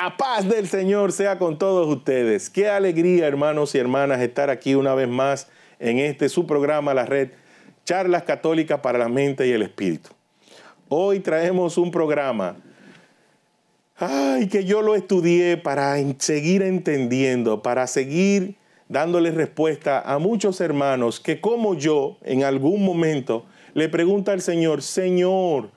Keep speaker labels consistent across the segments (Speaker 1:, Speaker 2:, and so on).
Speaker 1: La paz del Señor sea con todos ustedes. Qué alegría, hermanos y hermanas, estar aquí una vez más en este su programa, la red Charlas Católicas para la Mente y el Espíritu. Hoy traemos un programa. Ay, que yo lo estudié para seguir entendiendo, para seguir dándole respuesta a muchos hermanos que como yo en algún momento le pregunta al Señor, Señor,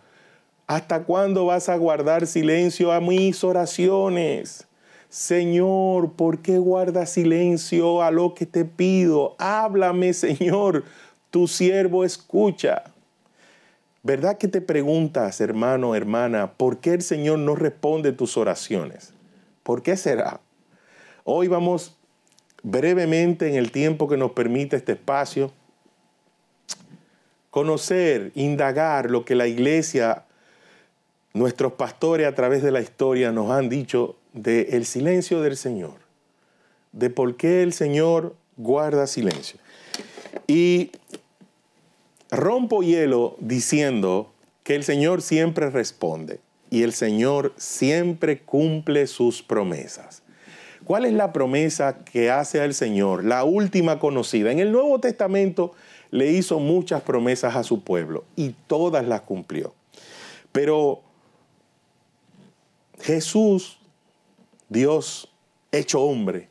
Speaker 1: ¿Hasta cuándo vas a guardar silencio a mis oraciones? Señor, ¿por qué guardas silencio a lo que te pido? Háblame, Señor, tu siervo escucha. ¿Verdad que te preguntas, hermano, hermana, por qué el Señor no responde tus oraciones? ¿Por qué será? Hoy vamos brevemente en el tiempo que nos permite este espacio, conocer, indagar lo que la iglesia Nuestros pastores a través de la historia nos han dicho del silencio del Señor, de por qué el Señor guarda silencio. Y rompo hielo diciendo que el Señor siempre responde y el Señor siempre cumple sus promesas. ¿Cuál es la promesa que hace al Señor? La última conocida. En el Nuevo Testamento le hizo muchas promesas a su pueblo y todas las cumplió. Pero Jesús, Dios hecho hombre,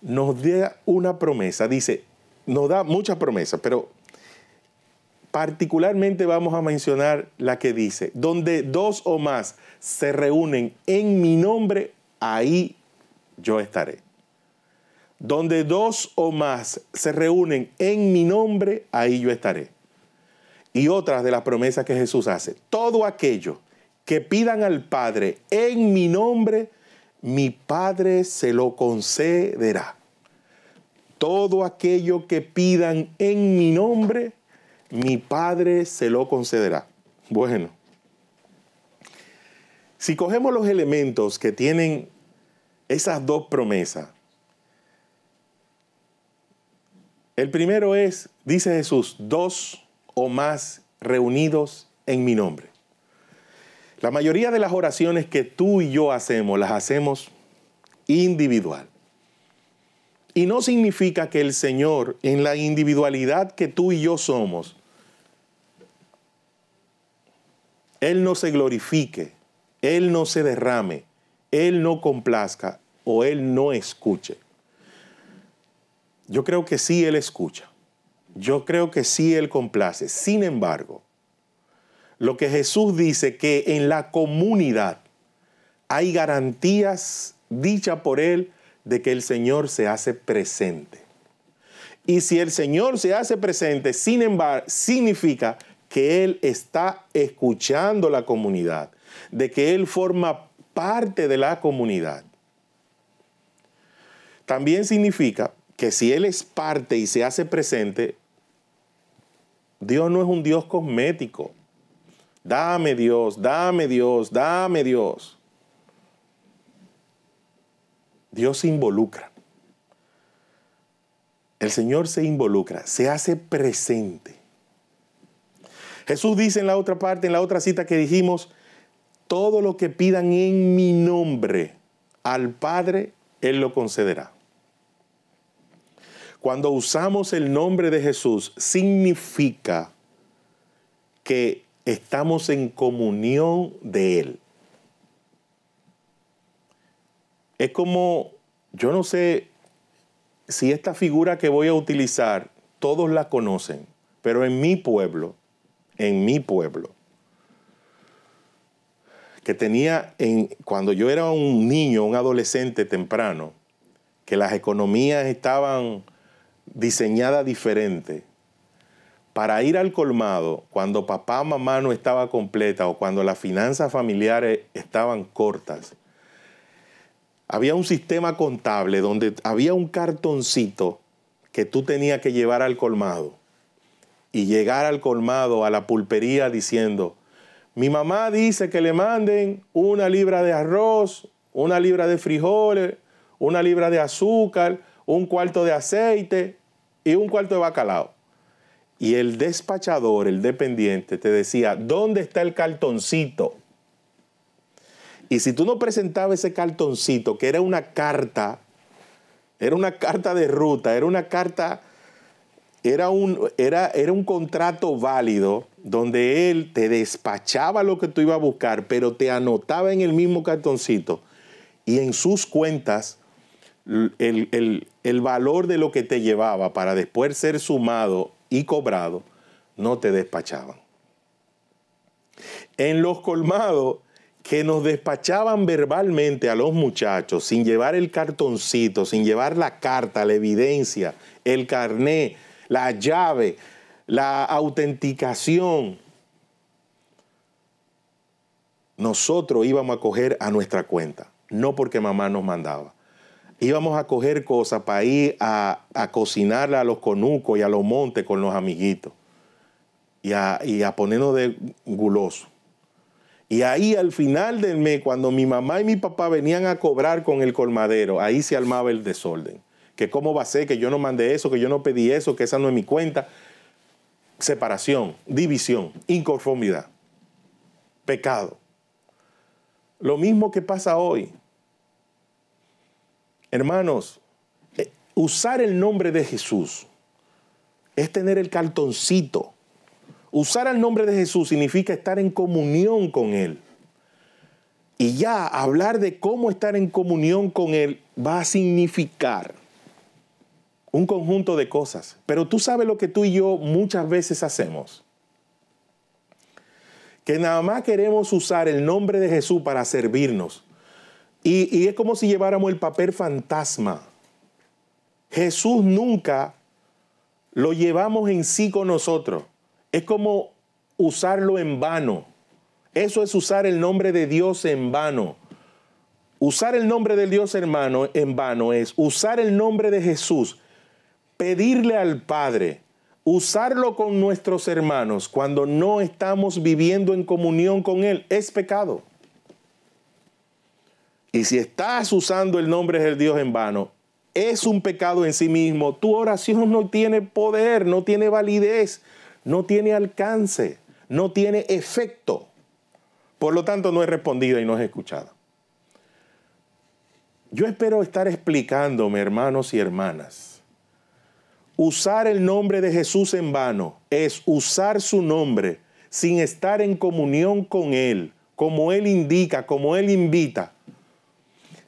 Speaker 1: nos da una promesa, dice, nos da muchas promesas, pero particularmente vamos a mencionar la que dice, donde dos o más se reúnen en mi nombre, ahí yo estaré. Donde dos o más se reúnen en mi nombre, ahí yo estaré. Y otras de las promesas que Jesús hace, todo aquello que pidan al Padre en mi nombre, mi Padre se lo concederá. Todo aquello que pidan en mi nombre, mi Padre se lo concederá. Bueno, si cogemos los elementos que tienen esas dos promesas, el primero es, dice Jesús, dos o más reunidos en mi nombre. La mayoría de las oraciones que tú y yo hacemos las hacemos individual. Y no significa que el Señor, en la individualidad que tú y yo somos, Él no se glorifique, Él no se derrame, Él no complazca o Él no escuche. Yo creo que sí Él escucha. Yo creo que sí Él complace. Sin embargo, lo que Jesús dice que en la comunidad hay garantías dichas por Él de que el Señor se hace presente. Y si el Señor se hace presente, sin embargo, significa que Él está escuchando la comunidad, de que Él forma parte de la comunidad. También significa que si Él es parte y se hace presente, Dios no es un Dios cosmético. Dame Dios, dame Dios, dame Dios. Dios se involucra. El Señor se involucra, se hace presente. Jesús dice en la otra parte, en la otra cita que dijimos, todo lo que pidan en mi nombre al Padre, Él lo concederá. Cuando usamos el nombre de Jesús, significa que estamos en comunión de Él. Es como, yo no sé si esta figura que voy a utilizar, todos la conocen, pero en mi pueblo, en mi pueblo, que tenía en, cuando yo era un niño, un adolescente temprano, que las economías estaban diseñadas diferentes, para ir al colmado cuando papá, mamá no estaba completa o cuando las finanzas familiares estaban cortas. Había un sistema contable donde había un cartoncito que tú tenías que llevar al colmado y llegar al colmado, a la pulpería diciendo, mi mamá dice que le manden una libra de arroz, una libra de frijoles, una libra de azúcar, un cuarto de aceite y un cuarto de bacalao y el despachador, el dependiente, te decía, ¿dónde está el cartoncito? Y si tú no presentabas ese cartoncito, que era una carta, era una carta de ruta, era una carta, era un, era, era un contrato válido donde él te despachaba lo que tú ibas a buscar, pero te anotaba en el mismo cartoncito y en sus cuentas el valor de lo que te llevaba para después ser sumado y cobrado, no te despachaban. En los colmados que nos despachaban verbalmente a los muchachos sin llevar el cartoncito, sin llevar la carta, la evidencia, el carné, la llave, la autenticación. Nosotros íbamos a coger a nuestra cuenta, no porque mamá nos mandaba íbamos a coger cosas para ir a, a cocinarla a los conucos y a los montes con los amiguitos y a, y a ponernos de guloso. Y ahí al final del mes, cuando mi mamá y mi papá venían a cobrar con el colmadero, ahí se armaba el desorden. Que cómo va a ser, que yo no mandé eso, que yo no pedí eso, que esa no es mi cuenta. Separación, división, inconformidad, pecado. Lo mismo que pasa hoy. Hermanos, eh, usar el nombre de Jesús es tener el cartoncito. Usar el nombre de Jesús significa estar en comunión con Él. Y ya hablar de cómo estar en comunión con Él va a significar un conjunto de cosas. Pero tú sabes lo que tú y yo muchas veces hacemos. Que nada más queremos usar el nombre de Jesús para servirnos. Y, es como si lleváramos el papel fantasma. Jesús nunca lo llevamos en sí con nosotros. Es como usarlo en vano. Eso es usar el nombre de Dios en vano. Usar el nombre de Dios, hermano, en vano es usar el nombre de Jesús, pedirle al Padre, usarlo con nuestros hermanos cuando no estamos viviendo en comunión con Él, es pecado. Y si estás usando el nombre del Dios en vano, es un pecado en sí mismo. Tu oración no tiene poder, no tiene validez, no tiene alcance, no tiene efecto. Por lo tanto, no es respondida y no es escuchada. Yo espero estar explicándome, hermanos y hermanas. Usar el nombre de Jesús en vano es usar su nombre sin estar en comunión con Él, como Él indica, como Él invita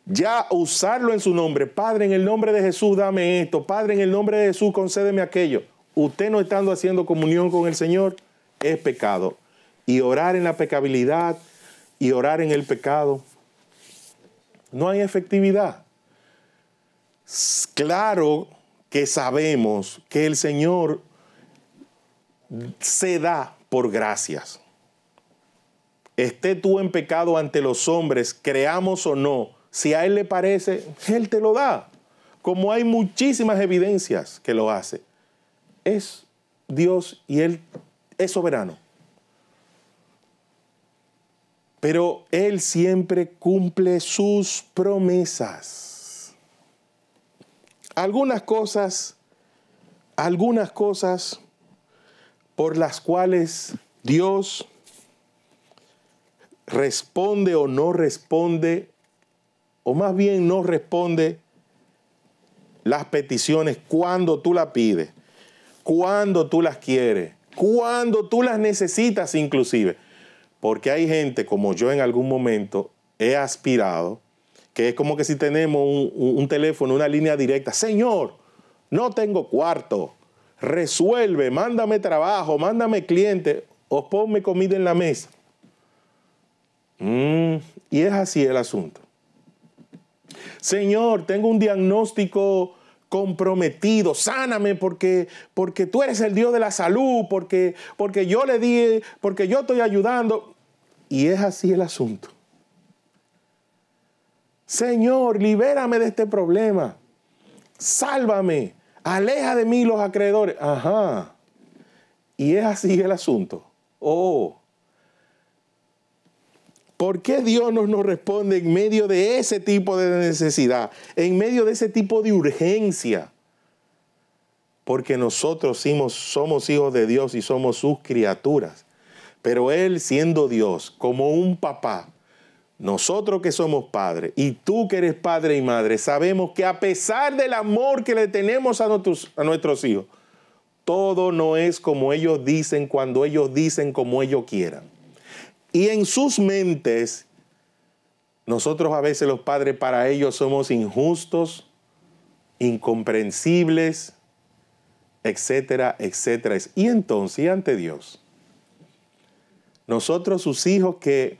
Speaker 1: ya usarlo en su nombre. Padre, en el nombre de Jesús, dame esto. Padre, en el nombre de Jesús, concédeme aquello. Usted no estando haciendo comunión con el Señor es pecado. Y orar en la pecabilidad y orar en el pecado, no hay efectividad. Claro que sabemos que el Señor se da por gracias. Esté tú en pecado ante los hombres, creamos o no, si a él le parece, él te lo da. Como hay muchísimas evidencias que lo hace. Es Dios y él es soberano. Pero él siempre cumple sus promesas. Algunas cosas, algunas cosas por las cuales Dios responde o no responde o más bien no responde las peticiones cuando tú las pides, cuando tú las quieres, cuando tú las necesitas inclusive. Porque hay gente como yo en algún momento he aspirado, que es como que si tenemos un, teléfono, una línea directa, Señor, no tengo cuarto, resuelve, mándame trabajo, mándame cliente o ponme comida en la mesa. Mm, y es así el asunto. Señor, tengo un diagnóstico comprometido, sáname porque, porque tú eres el Dios de la salud, porque, porque yo le di, porque yo estoy ayudando. Y es así el asunto. Señor, libérame de este problema. Sálvame. Aleja de mí los acreedores. Ajá. Y es así el asunto. Oh, ¿Por qué Dios no nos responde en medio de ese tipo de necesidad, en medio de ese tipo de urgencia? Porque nosotros somos hijos de Dios y somos sus criaturas. Pero Él siendo Dios, como un papá, nosotros que somos padres y tú que eres padre y madre, sabemos que a pesar del amor que le tenemos a, nuestros, a nuestros hijos, todo no es como ellos dicen cuando ellos dicen como ellos quieran. Y en sus mentes, nosotros a veces los padres para ellos somos injustos, incomprensibles, etcétera, etcétera. Y entonces, y ante Dios, nosotros sus hijos que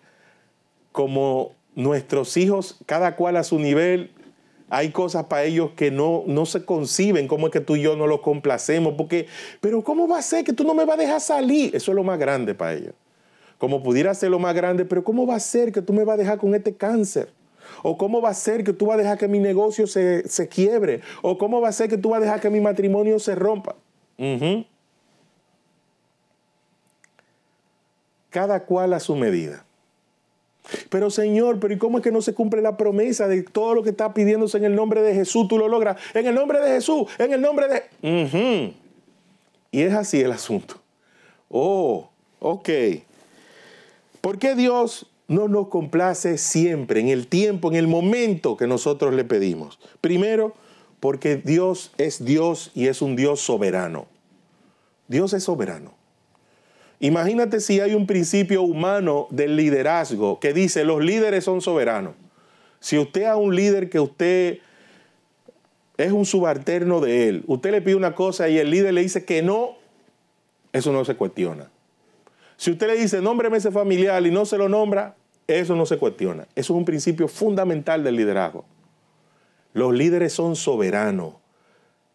Speaker 1: como nuestros hijos, cada cual a su nivel, hay cosas para ellos que no, se conciben, como es que tú y yo no los complacemos, porque, pero ¿cómo va a ser que tú no me vas a dejar salir? Eso es lo más grande para ellos como pudiera ser lo más grande, pero ¿cómo va a ser que tú me vas a dejar con este cáncer? ¿O cómo va a ser que tú vas a dejar que mi negocio se, quiebre? ¿O cómo va a ser que tú vas a dejar que mi matrimonio se rompa? Cada cual a su medida. Pero Señor, pero ¿y cómo es que no se cumple la promesa de todo lo que está pidiéndose en el nombre de Jesús? Tú lo logras. En el nombre de Jesús, en el nombre de... Y es así el asunto. Oh, ok. ¿Por qué Dios no nos complace siempre, en el tiempo, en el momento que nosotros le pedimos? Primero, porque Dios es Dios y es un Dios soberano. Dios es soberano. Imagínate si hay un principio humano del liderazgo que dice los líderes son soberanos. Si usted a un líder que usted es un subalterno de él, usted le pide una cosa y el líder le dice que no, eso no se cuestiona. Si usted le dice, nómbreme ese familiar y no se lo nombra, eso no se cuestiona. Eso es un principio fundamental del liderazgo. Los líderes son soberanos.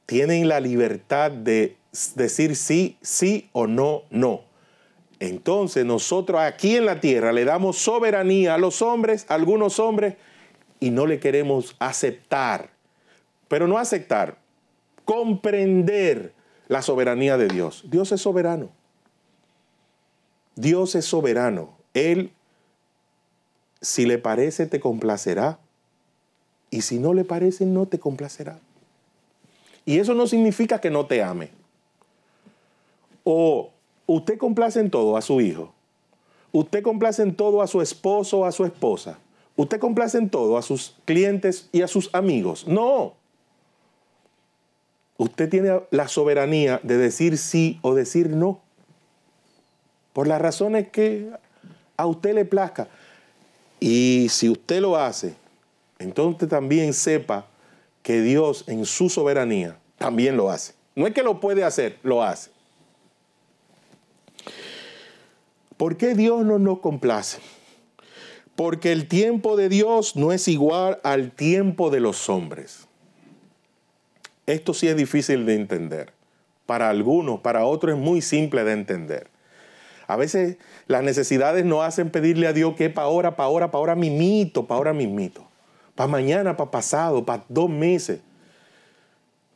Speaker 1: Tienen la libertad de decir sí, sí o no, no. Entonces nosotros aquí en la tierra le damos soberanía a los hombres, a algunos hombres, y no le queremos aceptar. Pero no aceptar, comprender la soberanía de Dios. Dios es soberano. Dios es soberano. Él, si le parece, te complacerá. Y si no le parece, no te complacerá. Y eso no significa que no te ame. O usted complace en todo a su hijo. Usted complace en todo a su esposo o a su esposa. Usted complace en todo a sus clientes y a sus amigos. No. Usted tiene la soberanía de decir sí o decir no por las razones que a usted le plazca. Y si usted lo hace, entonces también sepa que Dios en su soberanía también lo hace. No es que lo puede hacer, lo hace. ¿Por qué Dios no nos complace? Porque el tiempo de Dios no es igual al tiempo de los hombres. Esto sí es difícil de entender. Para algunos, para otros es muy simple de entender. A veces las necesidades nos hacen pedirle a Dios que para ahora, para ahora, para ahora mimito, para ahora mimito. Para mañana, para pasado, para dos meses.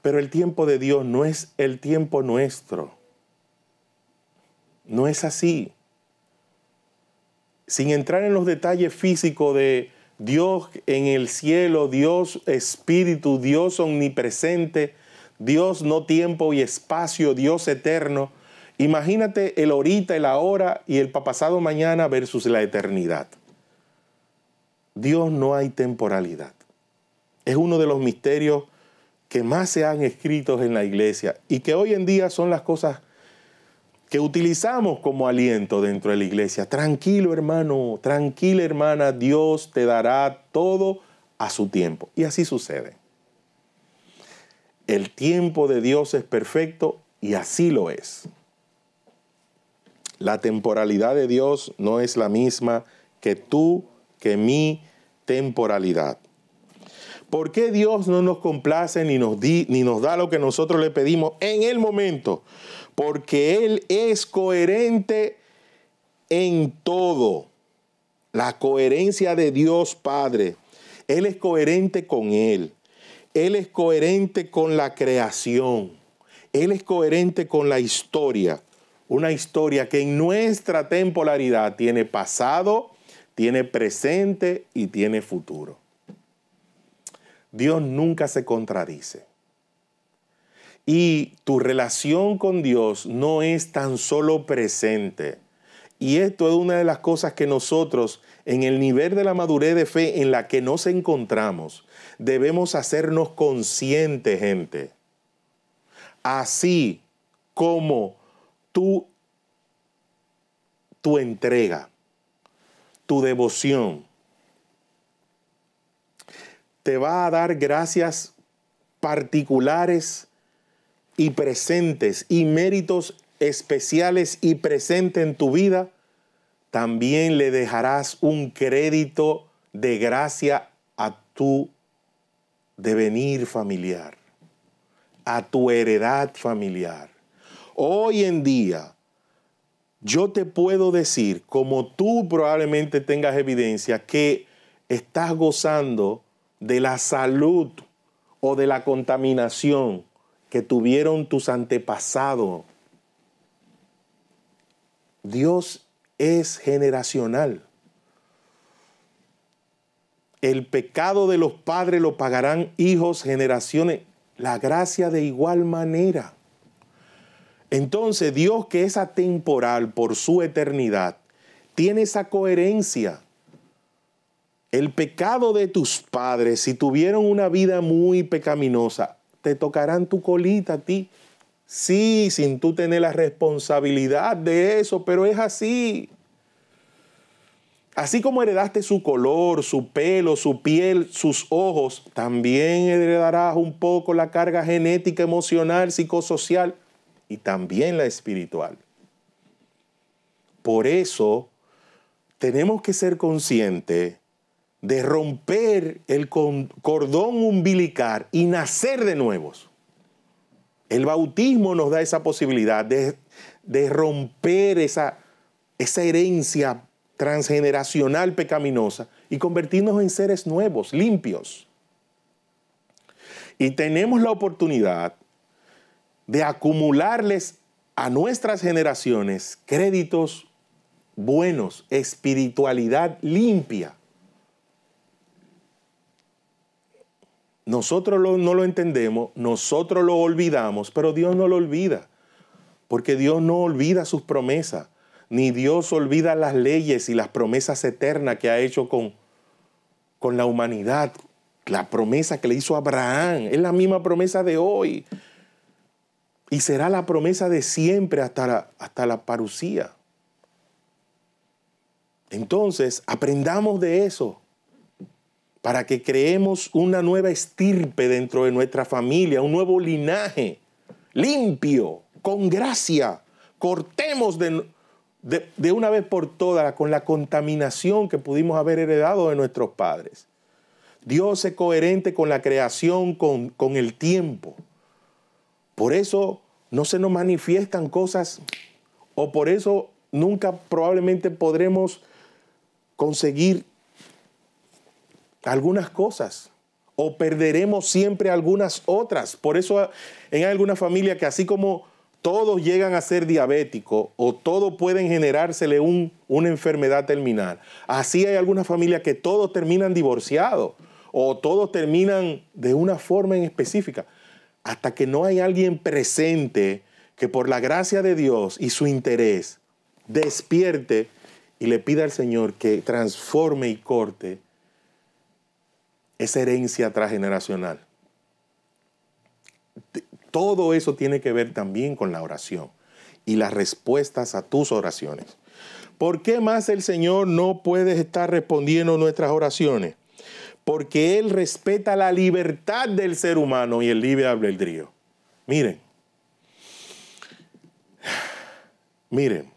Speaker 1: Pero el tiempo de Dios no es el tiempo nuestro. No es así. Sin entrar en los detalles físicos de Dios en el cielo, Dios espíritu, Dios omnipresente, Dios no tiempo y espacio, Dios eterno Imagínate el ahorita, el ahora y el pasado mañana versus la eternidad. Dios no hay temporalidad. Es uno de los misterios que más se han escrito en la iglesia y que hoy en día son las cosas que utilizamos como aliento dentro de la iglesia. Tranquilo hermano, tranquila hermana, Dios te dará todo a su tiempo. Y así sucede. El tiempo de Dios es perfecto y así lo es. La temporalidad de Dios no es la misma que tú, que mi temporalidad. ¿Por qué Dios no nos complace ni nos, ni nos da lo que nosotros le pedimos en el momento? Porque Él es coherente en todo. La coherencia de Dios Padre. Él es coherente con Él. Él es coherente con la creación. Él es coherente con la historia. Una historia que en nuestra temporalidad tiene pasado, tiene presente y tiene futuro. Dios nunca se contradice. Y tu relación con Dios no es tan solo presente. Y esto es una de las cosas que nosotros, en el nivel de la madurez de fe en la que nos encontramos, debemos hacernos conscientes, gente. Así como tu, tu entrega, tu devoción, te va a dar gracias particulares y presentes y méritos especiales y presentes en tu vida, también le dejarás un crédito de gracia a tu devenir familiar, a tu heredad familiar. Hoy en día, yo te puedo decir, como tú probablemente tengas evidencia, que estás gozando de la salud o de la contaminación que tuvieron tus antepasados. Dios es generacional. El pecado de los padres lo pagarán hijos, generaciones. La gracia de igual manera. Entonces Dios que es atemporal por su eternidad, tiene esa coherencia. El pecado de tus padres, si tuvieron una vida muy pecaminosa, te tocarán tu colita a ti. Sí, sin tú tener la responsabilidad de eso, pero es así. Así como heredaste su color, su pelo, su piel, sus ojos, también heredarás un poco la carga genética, emocional, psicosocial y también la espiritual. Por eso tenemos que ser conscientes de romper el cordón umbilical y nacer de nuevos. El bautismo nos da esa posibilidad de, romper esa, esa herencia transgeneracional pecaminosa y convertirnos en seres nuevos, limpios. Y tenemos la oportunidad de acumularles a nuestras generaciones créditos buenos, espiritualidad limpia. Nosotros no lo entendemos, nosotros lo olvidamos, pero Dios no lo olvida, porque Dios no olvida sus promesas, ni Dios olvida las leyes y las promesas eternas que ha hecho con, con la humanidad, la promesa que le hizo Abraham, es la misma promesa de hoy. Y será la promesa de siempre hasta la, hasta la parucía. Entonces, aprendamos de eso para que creemos una nueva estirpe dentro de nuestra familia, un nuevo linaje limpio, con gracia. Cortemos de, una vez por todas con la contaminación que pudimos haber heredado de nuestros padres. Dios es coherente con la creación, con, con el tiempo. Por eso no se nos manifiestan cosas o por eso nunca probablemente podremos conseguir algunas cosas o perderemos siempre algunas otras. Por eso en alguna familia que así como todos llegan a ser diabéticos o todos pueden generársele una enfermedad terminal, así hay algunas familias que todos terminan divorciados o todos terminan de una forma en específica hasta que no hay alguien presente que por la gracia de Dios y su interés despierte y le pida al Señor que transforme y corte esa herencia transgeneracional. Todo eso tiene que ver también con la oración y las respuestas a tus oraciones. ¿Por qué más el Señor no puede estar respondiendo nuestras oraciones? porque Él respeta la libertad del ser humano y el libre albedrío. Miren, miren,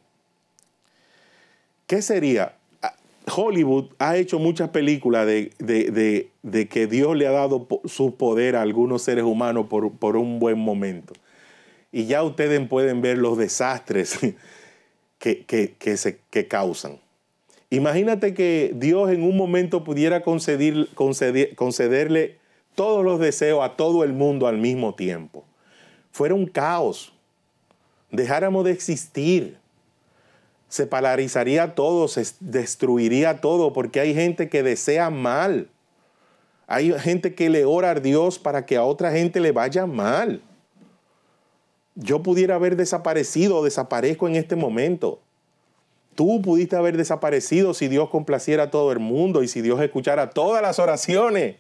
Speaker 1: ¿qué sería? Ah, Hollywood ha hecho muchas películas de, que Dios le ha dado su poder a algunos seres humanos por, un buen momento. Y ya ustedes pueden ver los desastres que, se, que causan. Imagínate que Dios en un momento pudiera concederle todos los deseos a todo el mundo al mismo tiempo. Fuera un caos. Dejáramos de existir. Se paralizaría todo, se destruiría todo, porque hay gente que desea mal. Hay gente que le ora a Dios para que a otra gente le vaya mal. Yo pudiera haber desaparecido, desaparezco en este momento tú pudiste haber desaparecido si Dios complaciera a todo el mundo y si Dios escuchara todas las oraciones.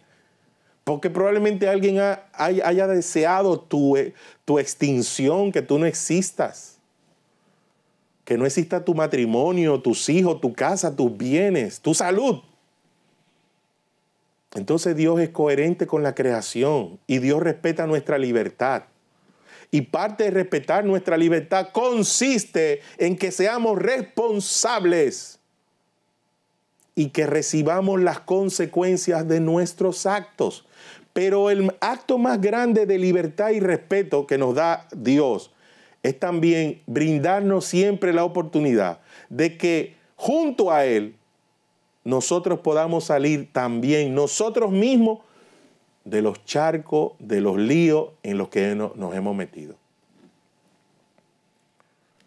Speaker 1: Porque probablemente alguien haya deseado tu, eh, tu extinción, que tú no existas. Que no exista tu matrimonio, tus hijos, tu casa, tus bienes, tu salud. Entonces Dios es coherente con la creación y Dios respeta nuestra libertad. Y parte de respetar nuestra libertad consiste en que seamos responsables y que recibamos las consecuencias de nuestros actos. Pero el acto más grande de libertad y respeto que nos da Dios es también brindarnos siempre la oportunidad de que junto a Él nosotros podamos salir también nosotros mismos de los charcos, de los líos en los que nos hemos metido.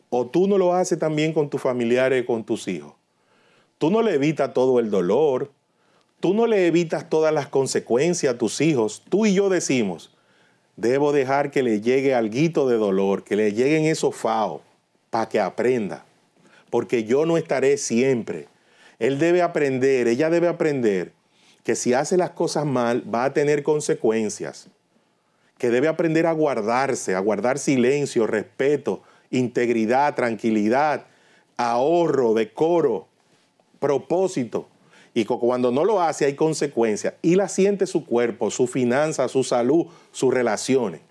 Speaker 1: O tú no lo haces también con tus familiares, con tus hijos. Tú no le evitas todo el dolor, tú no le evitas todas las consecuencias a tus hijos. Tú y yo decimos, debo dejar que le llegue algo de dolor, que le lleguen esos faos para que aprenda, porque yo no estaré siempre. Él debe aprender, ella debe aprender que si hace las cosas mal va a tener consecuencias, que debe aprender a guardarse, a guardar silencio, respeto, integridad, tranquilidad, ahorro, decoro, propósito. Y cuando no lo hace hay consecuencias. Y la siente su cuerpo, su finanza, su salud, sus relaciones.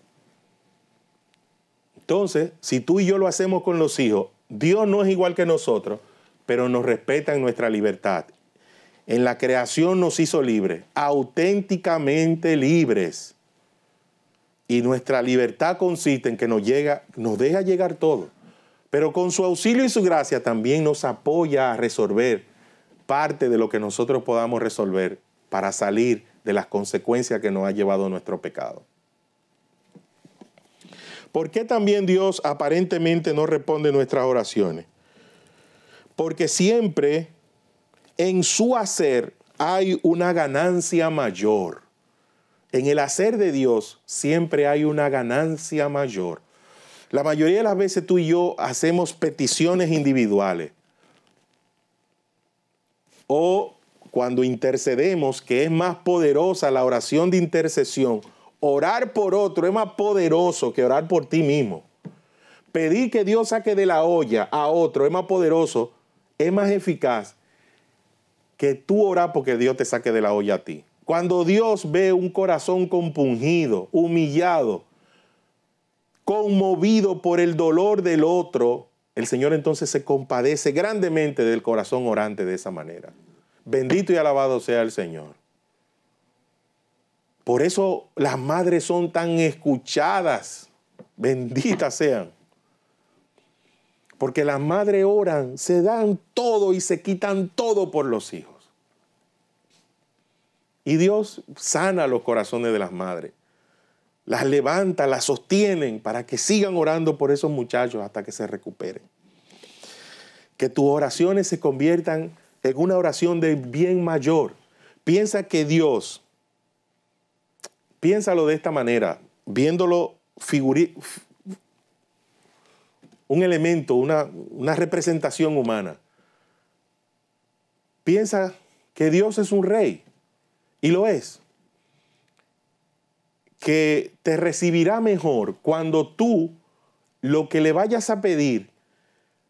Speaker 1: Entonces, si tú y yo lo hacemos con los hijos, Dios no es igual que nosotros, pero nos respeta en nuestra libertad en la creación nos hizo libres, auténticamente libres. Y nuestra libertad consiste en que nos, llega, nos deja llegar todo, pero con su auxilio y su gracia también nos apoya a resolver parte de lo que nosotros podamos resolver para salir de las consecuencias que nos ha llevado nuestro pecado. ¿Por qué también Dios aparentemente no responde nuestras oraciones? Porque siempre en su hacer hay una ganancia mayor. En el hacer de Dios siempre hay una ganancia mayor. La mayoría de las veces tú y yo hacemos peticiones individuales. O cuando intercedemos, que es más poderosa la oración de intercesión, orar por otro es más poderoso que orar por ti mismo. Pedir que Dios saque de la olla a otro es más poderoso, es más eficaz que tú oras porque Dios te saque de la olla a ti. Cuando Dios ve un corazón compungido, humillado, conmovido por el dolor del otro, el Señor entonces se compadece grandemente del corazón orante de esa manera. Bendito y alabado sea el Señor. Por eso las madres son tan escuchadas. Benditas sean. Porque las madres oran, se dan todo y se quitan todo por los hijos. Y Dios sana los corazones de las madres. Las levanta, las sostienen para que sigan orando por esos muchachos hasta que se recuperen. Que tus oraciones se conviertan en una oración de bien mayor. Piensa que Dios, piénsalo de esta manera, viéndolo figurir un elemento, una, una representación humana. Piensa que Dios es un rey y lo es, que te recibirá mejor cuando tú lo que le vayas a pedir,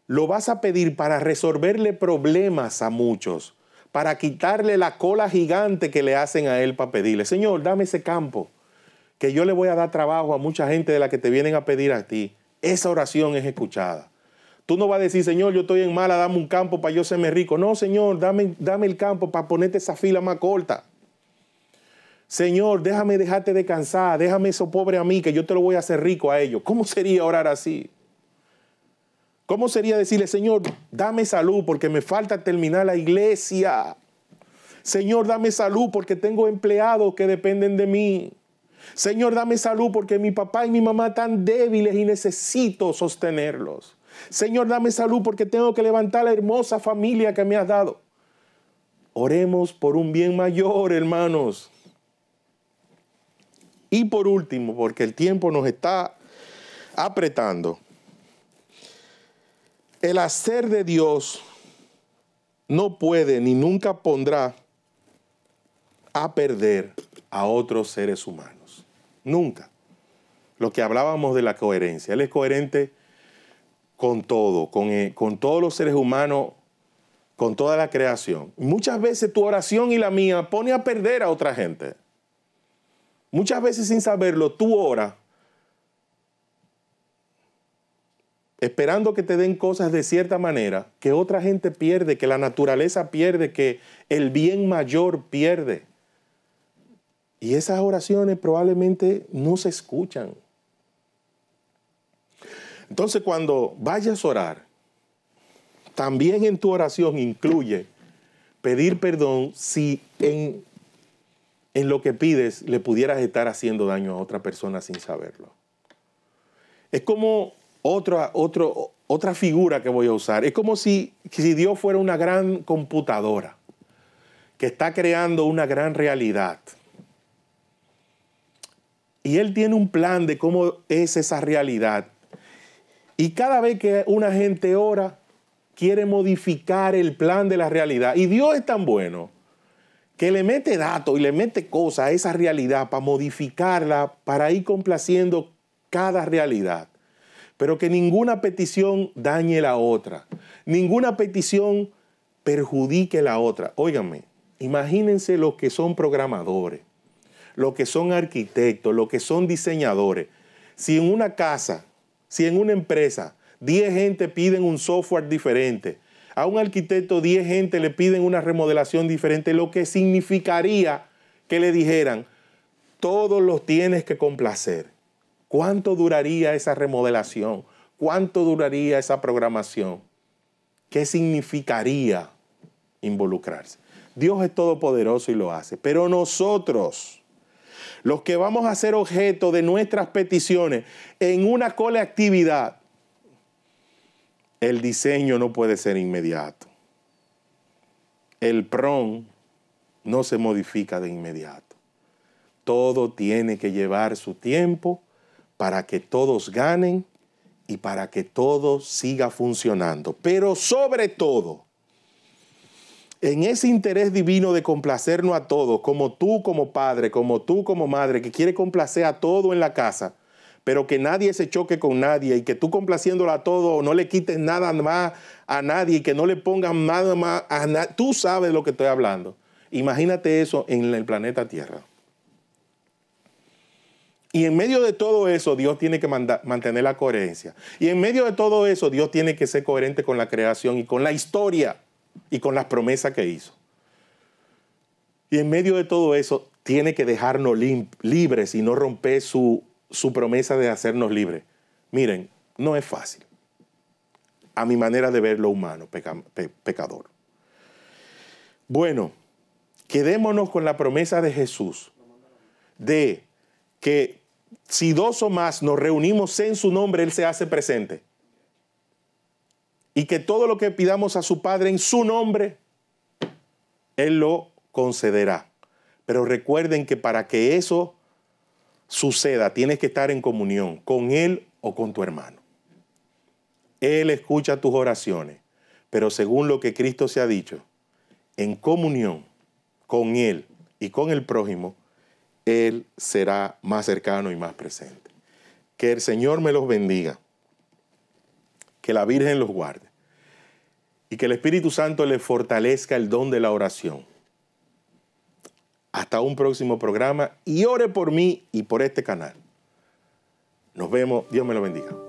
Speaker 1: lo vas a pedir para resolverle problemas a muchos, para quitarle la cola gigante que le hacen a él para pedirle, Señor, dame ese campo, que yo le voy a dar trabajo a mucha gente de la que te vienen a pedir a ti. Esa oración es escuchada. Tú no vas a decir, Señor, yo estoy en mala, dame un campo para yo serme rico. No, Señor, dame, dame el campo para ponerte esa fila más corta. Señor, déjame dejarte de cansar, déjame eso pobre a mí, que yo te lo voy a hacer rico a ellos. ¿Cómo sería orar así? ¿Cómo sería decirle, Señor, dame salud porque me falta terminar la iglesia? Señor, dame salud porque tengo empleados que dependen de mí. Señor, dame salud porque mi papá y mi mamá están débiles y necesito sostenerlos. Señor, dame salud porque tengo que levantar la hermosa familia que me has dado. Oremos por un bien mayor, hermanos. Y por último, porque el tiempo nos está apretando, el hacer de Dios no puede ni nunca pondrá a perder a otros seres humanos. Nunca. Lo que hablábamos de la coherencia. Él es coherente con todo, con, eh, con todos los seres humanos, con toda la creación. Muchas veces tu oración y la mía pone a perder a otra gente. Muchas veces sin saberlo, tú oras esperando que te den cosas de cierta manera que otra gente pierde, que la naturaleza pierde, que el bien mayor pierde. Y esas oraciones probablemente no se escuchan. Entonces cuando vayas a orar, también en tu oración incluye pedir perdón si en en lo que pides le pudieras estar haciendo daño a otra persona sin saberlo. Es como otra, otra figura que voy a usar. Es como si, si Dios fuera una gran computadora que está creando una gran realidad. Y Él tiene un plan de cómo es esa realidad. Y cada vez que una gente ora, quiere modificar el plan de la realidad. Y Dios es tan bueno que le mete datos y le mete cosas a esa realidad para modificarla, para ir complaciendo cada realidad. Pero que ninguna petición dañe la otra, ninguna petición perjudique la otra. Óiganme, imagínense los que son programadores, los que son arquitectos, los que son diseñadores. Si en una casa, si en una empresa, 10 gente piden un software diferente, a un arquitecto 10 gente le piden una remodelación diferente, lo que significaría que le dijeran, todos los tienes que complacer. ¿Cuánto duraría esa remodelación? ¿Cuánto duraría esa programación? ¿Qué significaría involucrarse? Dios es todopoderoso y lo hace, pero nosotros los que vamos a ser objeto de nuestras peticiones en una colectividad el diseño no puede ser inmediato. El PRON no se modifica de inmediato. Todo tiene que llevar su tiempo para que todos ganen y para que todo siga funcionando. Pero sobre todo, en ese interés divino de complacernos a todos, como tú como padre, como tú como madre, que quiere complacer a todo en la casa, pero que nadie se choque con nadie y que tú complaciéndola a todo, no le quites nada más a nadie y que no le pongan nada más a nadie. Tú sabes de lo que estoy hablando. Imagínate eso en el planeta Tierra. Y en medio de todo eso, Dios tiene que mantener la coherencia. Y en medio de todo eso, Dios tiene que ser coherente con la creación y con la historia y con las promesas que hizo. Y en medio de todo eso, tiene que dejarnos libres y no romper su su promesa de hacernos libres. Miren, no es fácil. A mi manera de ver lo humano, pecador. Bueno, quedémonos con la promesa de Jesús de que si dos o más nos reunimos en su nombre, Él se hace presente. Y que todo lo que pidamos a su Padre en su nombre, Él lo concederá. Pero recuerden que para que eso suceda, tienes que estar en comunión con Él o con tu hermano. Él escucha tus oraciones, pero según lo que Cristo se ha dicho, en comunión con Él y con el prójimo, Él será más cercano y más presente. Que el Señor me los bendiga, que la Virgen los guarde y que el Espíritu Santo le fortalezca el don de la oración hasta un próximo programa y ore por mí y por este canal. Nos vemos. Dios me lo bendiga.